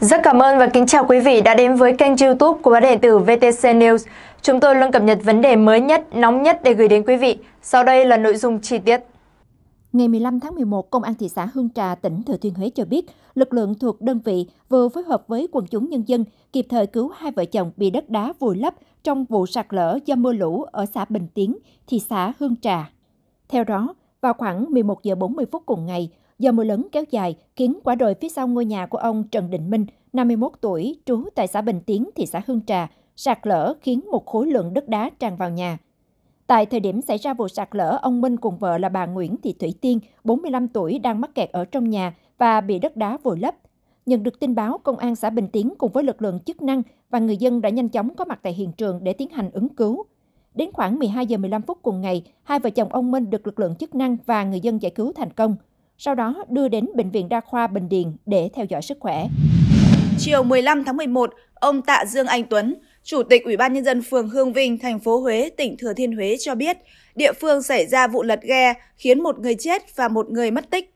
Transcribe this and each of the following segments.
Rất cảm ơn và kính chào quý vị đã đến với kênh youtube của báo điện tử VTC News. Chúng tôi luôn cập nhật vấn đề mới nhất, nóng nhất để gửi đến quý vị. Sau đây là nội dung chi tiết. Ngày 15 tháng 11, Công an thị xã Hương Trà, tỉnh Thừa Thiên Huế cho biết, lực lượng thuộc đơn vị vừa phối hợp với quần chúng nhân dân kịp thời cứu hai vợ chồng bị đất đá vùi lấp trong vụ sạt lở do mưa lũ ở xã Bình Tiến, thị xã Hương Trà. Theo đó, vào khoảng 11 giờ 40 phút cùng ngày, do mưa lớn kéo dài khiến quả đồi phía sau ngôi nhà của ông Trần Định Minh, 51 tuổi, trú tại xã Bình Tiến, thị xã Hương Trà, sạt lở khiến một khối lượng đất đá tràn vào nhà. Tại thời điểm xảy ra vụ sạt lở, ông Minh cùng vợ là bà Nguyễn Thị Thủy Tiên, 45 tuổi, đang mắc kẹt ở trong nhà và bị đất đá vùi lấp. Nhận được tin báo, Công an xã Bình Tiến cùng với lực lượng chức năng và người dân đã nhanh chóng có mặt tại hiện trường để tiến hành ứng cứu. Đến khoảng 12 giờ 15 phút cùng ngày, hai vợ chồng ông Minh được lực lượng chức năng và người dân giải cứu thành công sau đó đưa đến Bệnh viện Đa khoa Bình Điền để theo dõi sức khỏe. Chiều 15 tháng 11, ông Tạ Dương Anh Tuấn, Chủ tịch Ủy ban Nhân dân phường Hương Vinh, thành phố Huế, tỉnh Thừa Thiên Huế cho biết, địa phương xảy ra vụ lật ghe khiến một người chết và một người mất tích.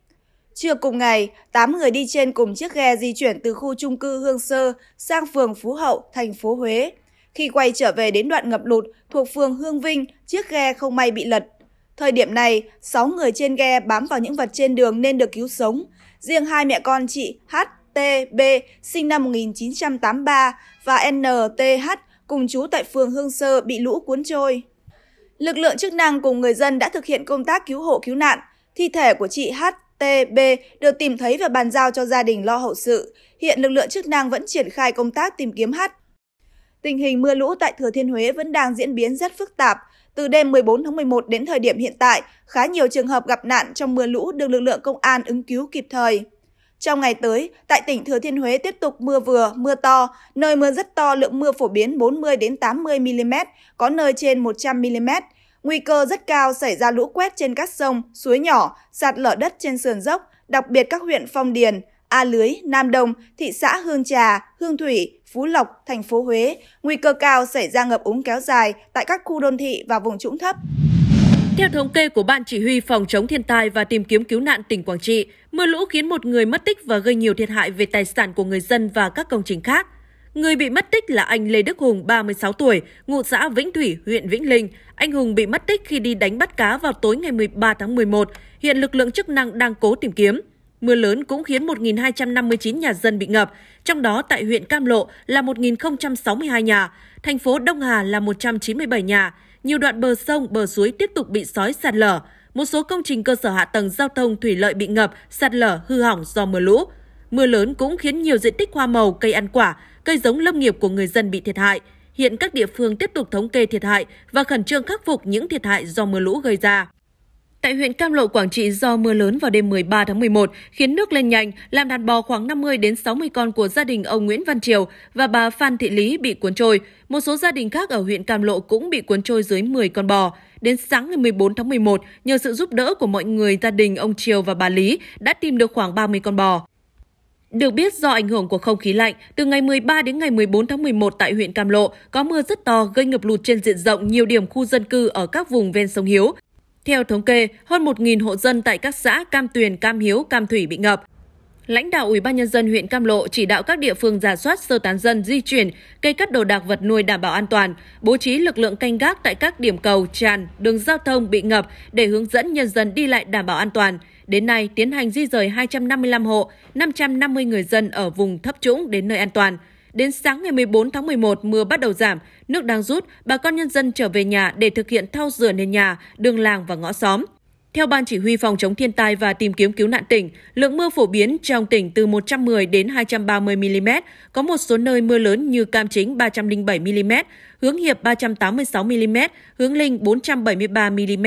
Trưa cùng ngày, 8 người đi trên cùng chiếc ghe di chuyển từ khu trung cư Hương Sơ sang phường Phú Hậu, thành phố Huế. Khi quay trở về đến đoạn ngập lụt thuộc phường Hương Vinh, chiếc ghe không may bị lật. Thời điểm này, 6 người trên ghe bám vào những vật trên đường nên được cứu sống. Riêng hai mẹ con chị HTB sinh năm 1983 và NTH cùng chú tại phường Hương Sơ bị lũ cuốn trôi. Lực lượng chức năng cùng người dân đã thực hiện công tác cứu hộ cứu nạn. Thi thể của chị HTB được tìm thấy và bàn giao cho gia đình lo hậu sự. Hiện lực lượng chức năng vẫn triển khai công tác tìm kiếm H Tình hình mưa lũ tại Thừa Thiên Huế vẫn đang diễn biến rất phức tạp. Từ đêm 14 tháng 11 đến thời điểm hiện tại, khá nhiều trường hợp gặp nạn trong mưa lũ được lực lượng công an ứng cứu kịp thời. Trong ngày tới, tại tỉnh Thừa Thiên Huế tiếp tục mưa vừa, mưa to, nơi mưa rất to lượng mưa phổ biến 40 đến 80 mm, có nơi trên 100 mm. Nguy cơ rất cao xảy ra lũ quét trên các sông, suối nhỏ, sạt lở đất trên sườn dốc, đặc biệt các huyện Phong Điền, A Lưới, Nam Đông, thị xã Hương Trà, Hương Thủy, Phú Lộc, thành phố Huế, nguy cơ cao xảy ra ngập úng kéo dài tại các khu đô thị và vùng trũng thấp. Theo thống kê của Ban Chỉ huy Phòng chống thiên tai và tìm kiếm cứu nạn tỉnh Quảng Trị, mưa lũ khiến một người mất tích và gây nhiều thiệt hại về tài sản của người dân và các công trình khác. Người bị mất tích là anh Lê Đức Hùng, 36 tuổi, ngụ xã Vĩnh Thủy, huyện Vĩnh Linh. Anh Hùng bị mất tích khi đi đánh bắt cá vào tối ngày 13 tháng 11. Hiện lực lượng chức năng đang cố tìm kiếm. Mưa lớn cũng khiến 1.259 nhà dân bị ngập, trong đó tại huyện Cam Lộ là 1.062 nhà, thành phố Đông Hà là 197 nhà. Nhiều đoạn bờ sông, bờ suối tiếp tục bị sói sạt lở. Một số công trình cơ sở hạ tầng giao thông thủy lợi bị ngập, sạt lở, hư hỏng do mưa lũ. Mưa lớn cũng khiến nhiều diện tích hoa màu, cây ăn quả, cây giống lâm nghiệp của người dân bị thiệt hại. Hiện các địa phương tiếp tục thống kê thiệt hại và khẩn trương khắc phục những thiệt hại do mưa lũ gây ra. Tại huyện Cam Lộ, Quảng Trị do mưa lớn vào đêm 13 tháng 11 khiến nước lên nhanh, làm đàn bò khoảng 50 đến 60 con của gia đình ông Nguyễn Văn Triều và bà Phan Thị Lý bị cuốn trôi. Một số gia đình khác ở huyện Cam Lộ cũng bị cuốn trôi dưới 10 con bò. Đến sáng ngày 14 tháng 11, nhờ sự giúp đỡ của mọi người, gia đình ông Triều và bà Lý đã tìm được khoảng 30 con bò. Được biết do ảnh hưởng của không khí lạnh, từ ngày 13 đến ngày 14 tháng 11 tại huyện Cam Lộ có mưa rất to gây ngập lụt trên diện rộng nhiều điểm khu dân cư ở các vùng ven sông Hiếu. Theo thống kê, hơn 1.000 hộ dân tại các xã Cam Tuyền, Cam Hiếu, Cam Thủy bị ngập. Lãnh đạo Ủy ban nhân dân huyện Cam Lộ chỉ đạo các địa phương giả soát sơ tán dân di chuyển, cây cất đồ đạc vật nuôi đảm bảo an toàn, bố trí lực lượng canh gác tại các điểm cầu, tràn, đường giao thông bị ngập để hướng dẫn nhân dân đi lại đảm bảo an toàn. Đến nay, tiến hành di rời 255 hộ, 550 người dân ở vùng thấp trũng đến nơi an toàn. Đến sáng ngày 14 tháng 11, mưa bắt đầu giảm, nước đang rút, bà con nhân dân trở về nhà để thực hiện thao rửa nền nhà, đường làng và ngõ xóm. Theo Ban Chỉ huy Phòng chống thiên tai và tìm kiếm cứu nạn tỉnh, lượng mưa phổ biến trong tỉnh từ 110 đến 230 mm, có một số nơi mưa lớn như Cam Chính 307 mm, Hướng Hiệp 386 mm, Hướng Linh 473 mm,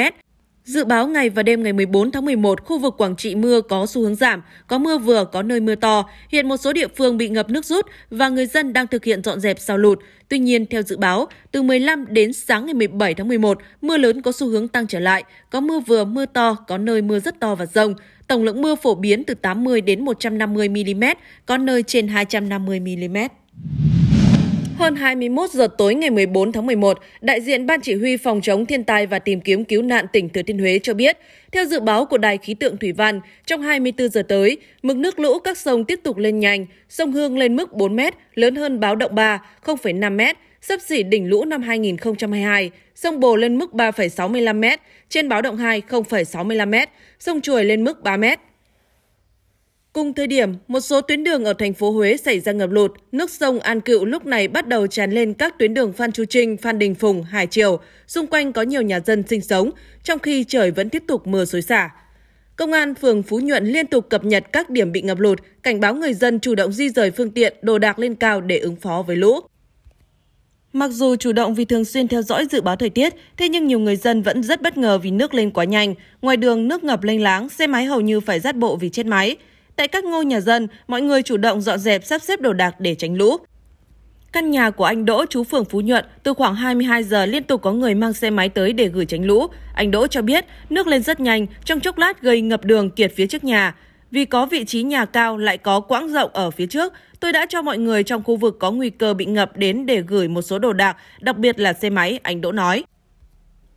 Dự báo ngày và đêm ngày 14 tháng 11, khu vực Quảng Trị mưa có xu hướng giảm, có mưa vừa, có nơi mưa to. Hiện một số địa phương bị ngập nước rút và người dân đang thực hiện dọn dẹp sau lụt. Tuy nhiên, theo dự báo, từ 15 đến sáng ngày 17 tháng 11, mưa lớn có xu hướng tăng trở lại, có mưa vừa, mưa to, có nơi mưa rất to và rông. Tổng lượng mưa phổ biến từ 80 đến 150 mm, có nơi trên 250 mm. Hơn 21 giờ tối ngày 14 tháng 11, đại diện Ban Chỉ huy Phòng chống thiên tai và tìm kiếm cứu nạn tỉnh Thừa Thiên Huế cho biết, theo dự báo của Đài khí tượng Thủy Văn, trong 24 giờ tới, mực nước lũ các sông tiếp tục lên nhanh, sông Hương lên mức 4 m, lớn hơn báo động 3, 0,5 m, sắp xỉ đỉnh lũ năm 2022, sông Bồ lên mức 3,65 m, trên báo động 2, 0,65 m, sông Chuồi lên mức 3 mét. Cùng thời điểm, một số tuyến đường ở thành phố Huế xảy ra ngập lụt, nước sông An Cựu lúc này bắt đầu tràn lên các tuyến đường Phan Chu Trinh, Phan Đình Phùng, Hải Triều, xung quanh có nhiều nhà dân sinh sống, trong khi trời vẫn tiếp tục mưa xối xả. Công an phường Phú Nhuận liên tục cập nhật các điểm bị ngập lụt, cảnh báo người dân chủ động di rời phương tiện, đồ đạc lên cao để ứng phó với lũ. Mặc dù chủ động vì thường xuyên theo dõi dự báo thời tiết, thế nhưng nhiều người dân vẫn rất bất ngờ vì nước lên quá nhanh. Ngoài đường nước ngập lênh láng, xe máy hầu như phải dắt bộ vì chết máy. Tại các ngôi nhà dân, mọi người chủ động dọn dẹp sắp xếp đồ đạc để tránh lũ. Căn nhà của anh Đỗ chú phường Phú Nhuận từ khoảng 22 giờ liên tục có người mang xe máy tới để gửi tránh lũ. Anh Đỗ cho biết nước lên rất nhanh, trong chốc lát gây ngập đường kiệt phía trước nhà. Vì có vị trí nhà cao lại có quãng rộng ở phía trước, tôi đã cho mọi người trong khu vực có nguy cơ bị ngập đến để gửi một số đồ đạc, đặc biệt là xe máy, anh Đỗ nói.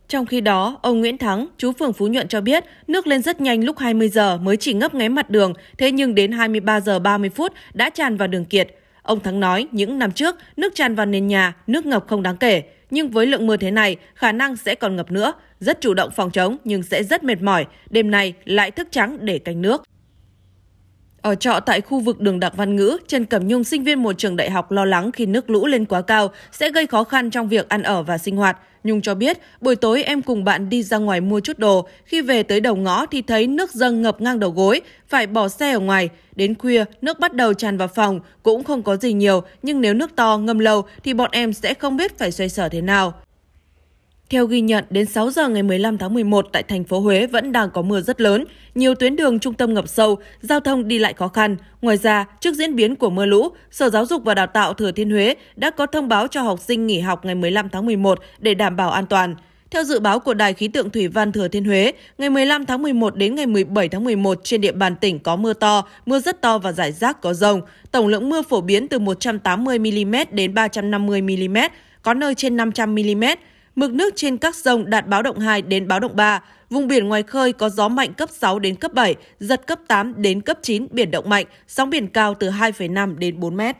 Trong khi đó, ông Nguyễn Thắng, chú phường Phú Nhuận cho biết, nước lên rất nhanh lúc 20 giờ mới chỉ ngấp nghé mặt đường, thế nhưng đến 23 giờ 30 phút đã tràn vào đường Kiệt. Ông Thắng nói, những năm trước, nước tràn vào nền nhà, nước ngập không đáng kể. Nhưng với lượng mưa thế này, khả năng sẽ còn ngập nữa. Rất chủ động phòng chống nhưng sẽ rất mệt mỏi. Đêm nay lại thức trắng để canh nước. Ở trọ tại khu vực đường Đặng Văn Ngữ, Trần Cẩm Nhung sinh viên một trường đại học lo lắng khi nước lũ lên quá cao sẽ gây khó khăn trong việc ăn ở và sinh hoạt. Nhung cho biết, buổi tối em cùng bạn đi ra ngoài mua chút đồ, khi về tới đầu ngõ thì thấy nước dâng ngập ngang đầu gối, phải bỏ xe ở ngoài. Đến khuya, nước bắt đầu tràn vào phòng, cũng không có gì nhiều, nhưng nếu nước to ngâm lâu thì bọn em sẽ không biết phải xoay sở thế nào. Theo ghi nhận, đến 6 giờ ngày 15 tháng 11 tại thành phố Huế vẫn đang có mưa rất lớn, nhiều tuyến đường trung tâm ngập sâu, giao thông đi lại khó khăn. Ngoài ra, trước diễn biến của mưa lũ, Sở Giáo dục và Đào tạo Thừa Thiên Huế đã có thông báo cho học sinh nghỉ học ngày 15 tháng 11 để đảm bảo an toàn. Theo dự báo của Đài khí tượng thủy văn Thừa Thiên Huế, ngày 15 tháng 11 đến ngày 17 tháng 11 trên địa bàn tỉnh có mưa to, mưa rất to và rải rác có rông. Tổng lượng mưa phổ biến từ 180 mm đến 350 mm, có nơi trên 500 mm. Mực nước trên các sông đạt báo động 2 đến báo động 3, vùng biển ngoài khơi có gió mạnh cấp 6 đến cấp 7, giật cấp 8 đến cấp 9, biển động mạnh, sóng biển cao từ 2,5 đến 4 mét.